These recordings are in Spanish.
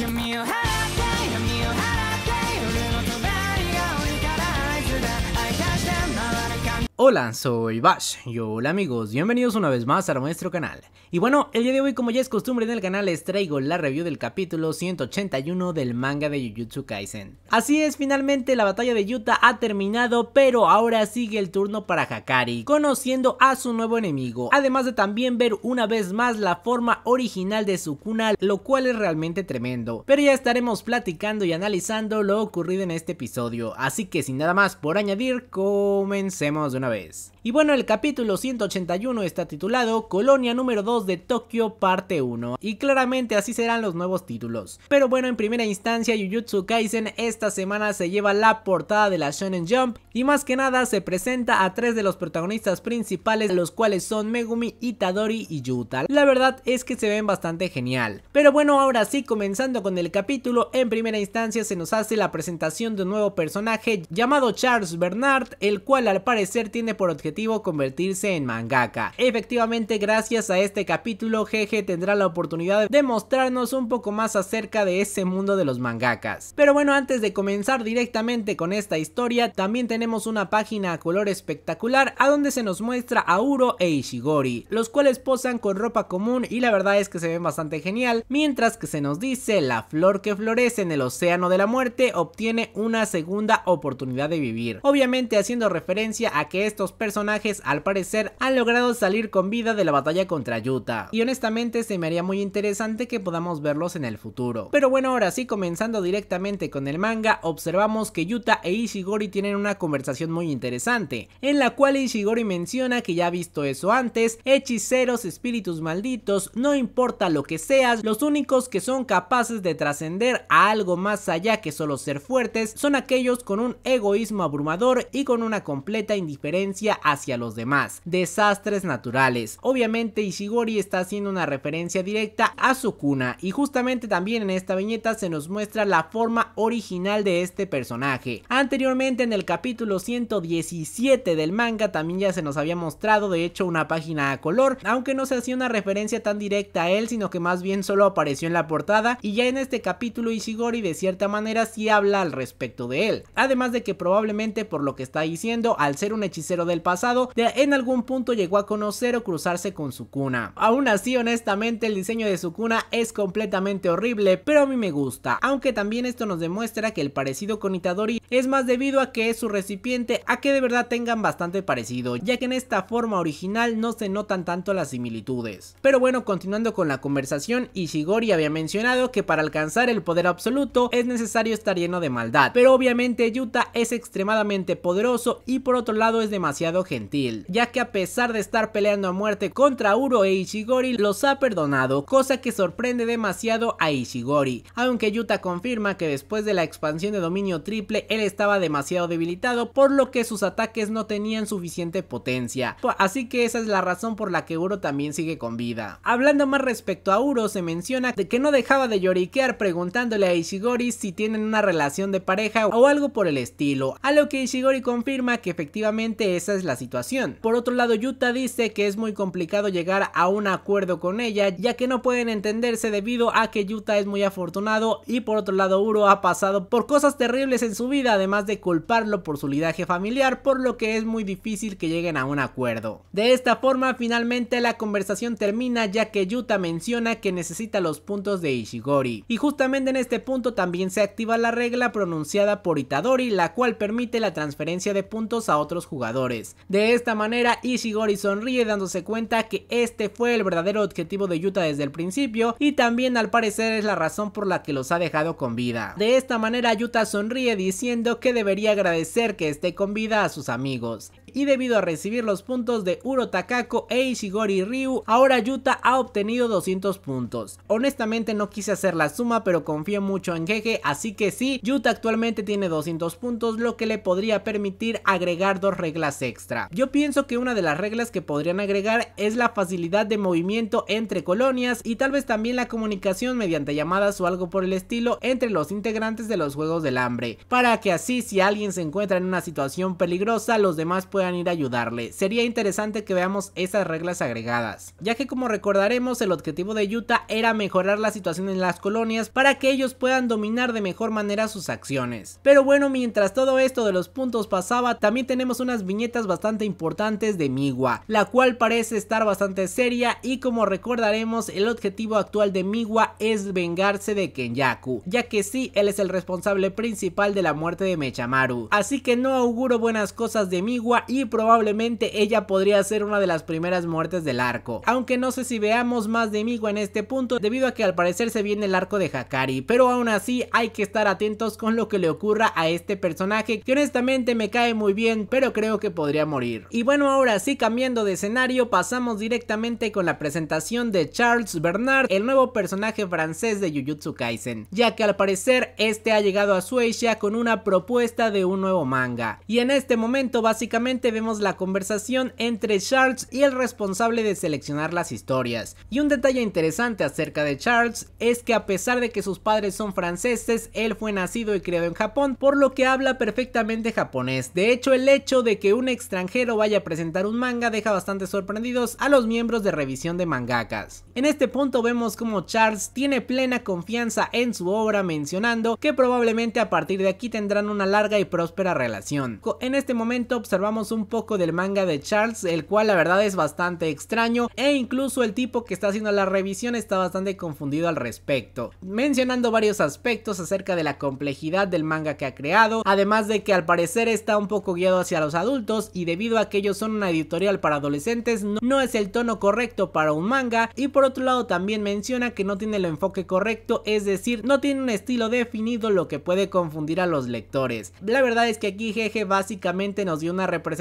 give me a hand. Hola, soy Bash y hola amigos, bienvenidos una vez más a nuestro canal. Y bueno, el día de hoy como ya es costumbre en el canal les traigo la review del capítulo 181 del manga de Jujutsu Kaisen. Así es, finalmente la batalla de Yuta ha terminado, pero ahora sigue el turno para Hakari, conociendo a su nuevo enemigo, además de también ver una vez más la forma original de su kunal, lo cual es realmente tremendo. Pero ya estaremos platicando y analizando lo ocurrido en este episodio, así que sin nada más por añadir, comencemos de una Anyways, Y bueno, el capítulo 181 está titulado Colonia número 2 de Tokio parte 1 y claramente así serán los nuevos títulos. Pero bueno, en primera instancia Jujutsu Kaisen esta semana se lleva la portada de la Shonen Jump y más que nada se presenta a tres de los protagonistas principales, los cuales son Megumi, Itadori y Yuta. La verdad es que se ven bastante genial. Pero bueno, ahora sí, comenzando con el capítulo, en primera instancia se nos hace la presentación de un nuevo personaje llamado Charles Bernard, el cual al parecer tiene por objetivo convertirse en mangaka. Efectivamente, gracias a este capítulo, jeje tendrá la oportunidad de mostrarnos un poco más acerca de ese mundo de los mangakas. Pero bueno, antes de comenzar directamente con esta historia, también tenemos una página a color espectacular a donde se nos muestra a Uro e Ishigori, los cuales posan con ropa común y la verdad es que se ven bastante genial, mientras que se nos dice la flor que florece en el océano de la muerte obtiene una segunda oportunidad de vivir. Obviamente haciendo referencia a que estos personajes al parecer han logrado salir con vida de la batalla contra Yuta. Y honestamente se me haría muy interesante que podamos verlos en el futuro. Pero bueno, ahora sí, comenzando directamente con el manga, observamos que Yuta e Ishigori tienen una conversación muy interesante, en la cual Ishigori menciona que ya ha visto eso antes, hechiceros, espíritus malditos, no importa lo que seas, los únicos que son capaces de trascender a algo más allá que solo ser fuertes son aquellos con un egoísmo abrumador y con una completa indiferencia hacia los demás. Desastres naturales. Obviamente Ishigori está haciendo una referencia directa a su cuna y justamente también en esta viñeta se nos muestra la forma original de este personaje. Anteriormente en el capítulo 117 del manga también ya se nos había mostrado de hecho una página a color, aunque no se hacía una referencia tan directa a él, sino que más bien solo apareció en la portada y ya en este capítulo Ishigori de cierta manera sí habla al respecto de él. Además de que probablemente por lo que está diciendo, al ser un hechicero del pasado, en algún punto llegó a conocer o cruzarse con su cuna. Aún así, honestamente, el diseño de su cuna es completamente horrible, pero a mí me gusta, aunque también esto nos demuestra que el parecido con Itadori es más debido a que es su recipiente, a que de verdad tengan bastante parecido, ya que en esta forma original no se notan tanto las similitudes. Pero bueno, continuando con la conversación, Ishigori había mencionado que para alcanzar el poder absoluto es necesario estar lleno de maldad, pero obviamente Yuta es extremadamente poderoso y por otro lado es demasiado gentil, ya que a pesar de estar peleando a muerte contra Uro e Ishigori, los ha perdonado, cosa que sorprende demasiado a Ishigori, aunque Yuta confirma que después de la expansión de dominio triple, él estaba demasiado debilitado, por lo que sus ataques no tenían suficiente potencia, así que esa es la razón por la que Uro también sigue con vida. Hablando más respecto a Uro, se menciona de que no dejaba de lloriquear preguntándole a Ishigori si tienen una relación de pareja o algo por el estilo, a lo que Ishigori confirma que efectivamente esa es la situación. Por otro lado, Yuta dice que es muy complicado llegar a un acuerdo con ella, ya que no pueden entenderse debido a que Yuta es muy afortunado y por otro lado Uro ha pasado por cosas terribles en su vida, además de culparlo por su lidaje familiar, por lo que es muy difícil que lleguen a un acuerdo. De esta forma, finalmente la conversación termina ya que Yuta menciona que necesita los puntos de Ishigori. Y justamente en este punto también se activa la regla pronunciada por Itadori, la cual permite la transferencia de puntos a otros jugadores. De esta manera, Ishigori sonríe dándose cuenta que este fue el verdadero objetivo de Yuta desde el principio y también al parecer es la razón por la que los ha dejado con vida. De esta manera, Yuta sonríe diciendo que debería agradecer que esté con vida a sus amigos y debido a recibir los puntos de Uro Takako e Ishigori Ryu, ahora Yuta ha obtenido 200 puntos. Honestamente no quise hacer la suma, pero confío mucho en Gege, así que sí, Yuta actualmente tiene 200 puntos, lo que le podría permitir agregar dos reglas extra. Yo pienso que una de las reglas que podrían agregar es la facilidad de movimiento entre colonias y tal vez también la comunicación mediante llamadas o algo por el estilo entre los integrantes de los Juegos del Hambre, para que así si alguien se encuentra en una situación peligrosa, los demás puedan puedan ir a ayudarle. Sería interesante que veamos esas reglas agregadas, ya que como recordaremos el objetivo de Yuta... era mejorar la situación en las colonias para que ellos puedan dominar de mejor manera sus acciones. Pero bueno, mientras todo esto de los puntos pasaba, también tenemos unas viñetas bastante importantes de Miwa, la cual parece estar bastante seria y como recordaremos el objetivo actual de Miwa es vengarse de Kenyaku, ya que sí, él es el responsable principal de la muerte de Mechamaru, así que no auguro buenas cosas de Miwa y probablemente ella podría ser una de las primeras muertes del arco. Aunque no sé si veamos más de Migo en este punto debido a que al parecer se viene el arco de Hakari, pero aún así hay que estar atentos con lo que le ocurra a este personaje que honestamente me cae muy bien pero creo que podría morir. Y bueno ahora sí cambiando de escenario pasamos directamente con la presentación de Charles Bernard, el nuevo personaje francés de Jujutsu Kaisen, ya que al parecer este ha llegado a Suecia con una propuesta de un nuevo manga. Y en este momento básicamente vemos la conversación entre Charles y el responsable de seleccionar las historias. Y un detalle interesante acerca de Charles es que a pesar de que sus padres son franceses, él fue nacido y criado en Japón, por lo que habla perfectamente japonés. De hecho, el hecho de que un extranjero vaya a presentar un manga deja bastante sorprendidos a los miembros de revisión de mangakas. En este punto vemos como Charles tiene plena confianza en su obra mencionando que probablemente a partir de aquí tendrán una larga y próspera relación. En este momento observamos un poco del manga de Charles, el cual la verdad es bastante extraño e incluso el tipo que está haciendo la revisión está bastante confundido al respecto, mencionando varios aspectos acerca de la complejidad del manga que ha creado, además de que al parecer está un poco guiado hacia los adultos y debido a que ellos son una editorial para adolescentes no, es el tono correcto para un manga y por otro lado también menciona que no tiene el enfoque correcto, es decir, no tiene un estilo definido lo que puede confundir a los lectores. La verdad es que aquí Jeje básicamente nos dio una representación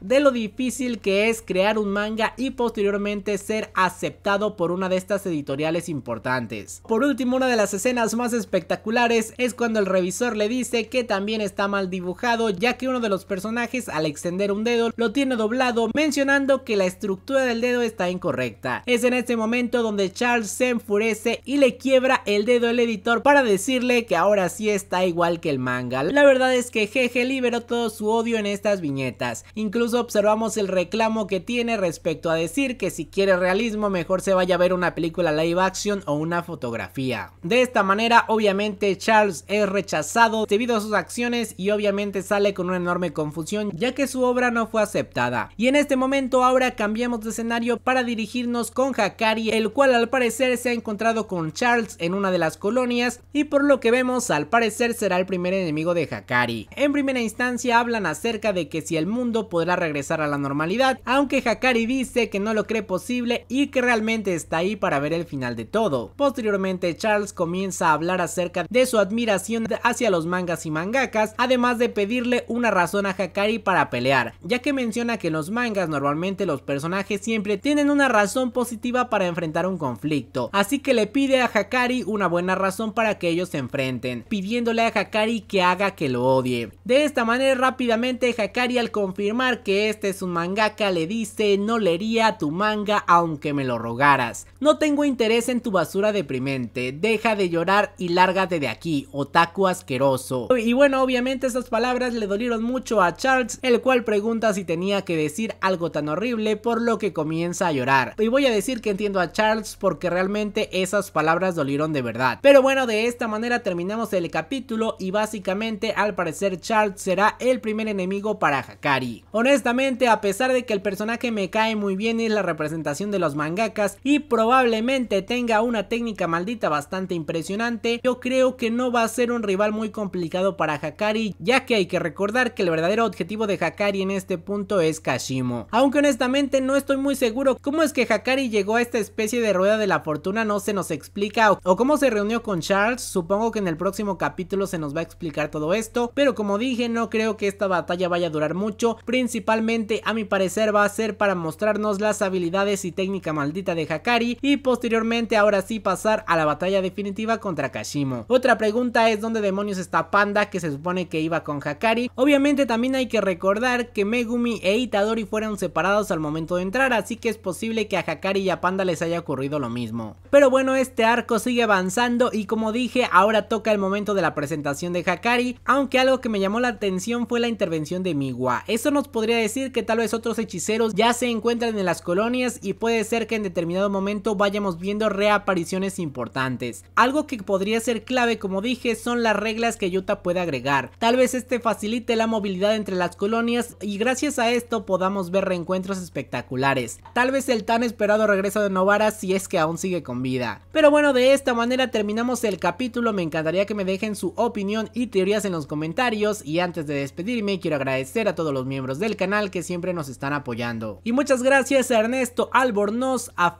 de lo difícil que es crear un manga y posteriormente ser aceptado por una de estas editoriales importantes. Por último, una de las escenas más espectaculares es cuando el revisor le dice que también está mal dibujado ya que uno de los personajes al extender un dedo lo tiene doblado mencionando que la estructura del dedo está incorrecta. Es en este momento donde Charles se enfurece y le quiebra el dedo al editor para decirle que ahora sí está igual que el manga. La verdad es que Jeje liberó todo su odio en estas viñetas. Incluso observamos el reclamo que tiene respecto a decir que si quiere realismo mejor se vaya a ver una película live action o una fotografía. De esta manera obviamente Charles es rechazado debido a sus acciones y obviamente sale con una enorme confusión ya que su obra no fue aceptada. Y en este momento ahora cambiamos de escenario para dirigirnos con Hakari el cual al parecer se ha encontrado con Charles en una de las colonias y por lo que vemos al parecer será el primer enemigo de Hakari. En primera instancia hablan acerca de que si el mundo podrá regresar a la normalidad, aunque Hakari dice que no lo cree posible y que realmente está ahí para ver el final de todo. Posteriormente Charles comienza a hablar acerca de su admiración hacia los mangas y mangakas, además de pedirle una razón a Hakari para pelear, ya que menciona que en los mangas normalmente los personajes siempre tienen una razón positiva para enfrentar un conflicto, así que le pide a Hakari una buena razón para que ellos se enfrenten, pidiéndole a Hakari que haga que lo odie. De esta manera rápidamente Hakari al conflicto confirmar que este es un mangaka le dice no leería tu manga aunque me lo rogaras. No tengo interés en tu basura deprimente, deja de llorar y lárgate de aquí, otaku asqueroso. Y bueno, obviamente esas palabras le dolieron mucho a Charles, el cual pregunta si tenía que decir algo tan horrible por lo que comienza a llorar. Y voy a decir que entiendo a Charles porque realmente esas palabras dolieron de verdad. Pero bueno, de esta manera terminamos el capítulo y básicamente al parecer Charles será el primer enemigo para Hakai. Honestamente, a pesar de que el personaje me cae muy bien es la representación de los mangakas y probablemente tenga una técnica maldita bastante impresionante, yo creo que no va a ser un rival muy complicado para Hakari, ya que hay que recordar que el verdadero objetivo de Hakari en este punto es Kashimo. Aunque honestamente no estoy muy seguro cómo es que Hakari llegó a esta especie de rueda de la fortuna, no se nos explica, o cómo se reunió con Charles, supongo que en el próximo capítulo se nos va a explicar todo esto, pero como dije no creo que esta batalla vaya a durar mucho principalmente a mi parecer va a ser para mostrarnos las habilidades y técnica maldita de Hakari y posteriormente ahora sí pasar a la batalla definitiva contra Kashimo. Otra pregunta es dónde demonios está Panda que se supone que iba con Hakari. Obviamente también hay que recordar que Megumi e Itadori fueron separados al momento de entrar así que es posible que a Hakari y a Panda les haya ocurrido lo mismo. Pero bueno este arco sigue avanzando y como dije ahora toca el momento de la presentación de Hakari aunque algo que me llamó la atención fue la intervención de Miwa esto nos podría decir que tal vez otros hechiceros ya se encuentran en las colonias y puede ser que en determinado momento vayamos viendo reapariciones importantes. Algo que podría ser clave como dije son las reglas que Yuta puede agregar. Tal vez este facilite la movilidad entre las colonias y gracias a esto podamos ver reencuentros espectaculares. Tal vez el tan esperado regreso de Novara si es que aún sigue con vida. Pero bueno de esta manera terminamos el capítulo, me encantaría que me dejen su opinión y teorías en los comentarios y antes de despedirme quiero agradecer a todos los miembros del canal que siempre nos están apoyando. Y muchas gracias a Ernesto Albornoz, a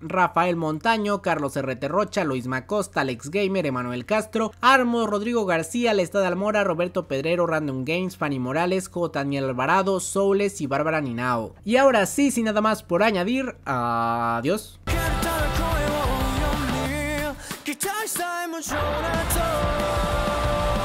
Rafael Montaño, Carlos RT Rocha, Luis Macosta, Alex Gamer, Emanuel Castro, Armo, Rodrigo García, Lestad Almora, Roberto Pedrero, Random Games, Fanny Morales, J. Daniel Alvarado, Soules y Bárbara Ninao. Y ahora sí, sin nada más por añadir, adiós.